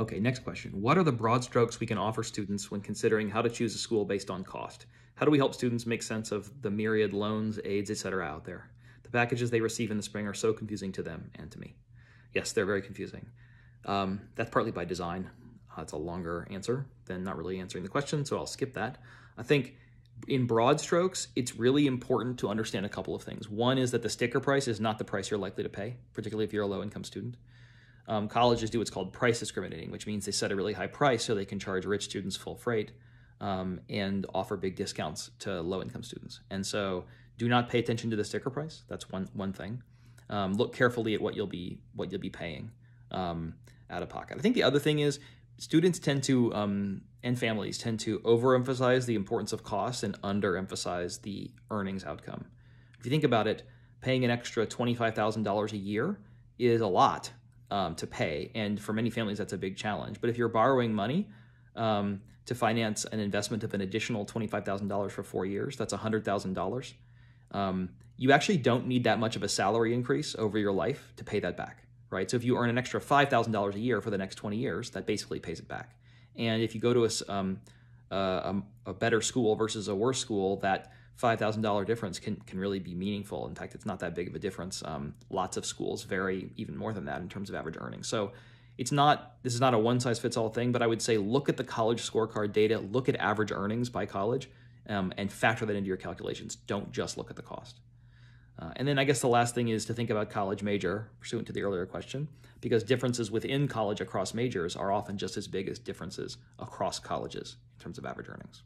Okay, next question. What are the broad strokes we can offer students when considering how to choose a school based on cost? How do we help students make sense of the myriad loans, aids, etc. out there? The packages they receive in the spring are so confusing to them and to me. Yes, they're very confusing. Um, that's partly by design. Uh, it's a longer answer than not really answering the question, so I'll skip that. I think in broad strokes, it's really important to understand a couple of things. One is that the sticker price is not the price you're likely to pay, particularly if you're a low income student um, colleges do what's called price discriminating, which means they set a really high price so they can charge rich students full freight um, and offer big discounts to low income students. And so do not pay attention to the sticker price. That's one, one thing. Um, look carefully at what you'll be, what you'll be paying um, out of pocket. I think the other thing is students tend to, um, and families tend to overemphasize the importance of cost and underemphasize the earnings outcome. If you think about it, paying an extra $25,000 a year is a lot um, to pay. And for many families, that's a big challenge. But if you're borrowing money um, to finance an investment of an additional $25,000 for four years, that's $100,000. Um, you actually don't need that much of a salary increase over your life to pay that back, right? So if you earn an extra $5,000 a year for the next 20 years, that basically pays it back. And if you go to a, a, um, uh, um, a better school versus a worse school, that $5,000 difference can, can really be meaningful. In fact, it's not that big of a difference. Um, lots of schools vary even more than that in terms of average earnings. So it's not, this is not a one size fits all thing, but I would say look at the college scorecard data, look at average earnings by college, um, and factor that into your calculations. Don't just look at the cost. Uh, and then I guess the last thing is to think about college major, pursuant to the earlier question, because differences within college across majors are often just as big as differences across colleges in terms of average earnings.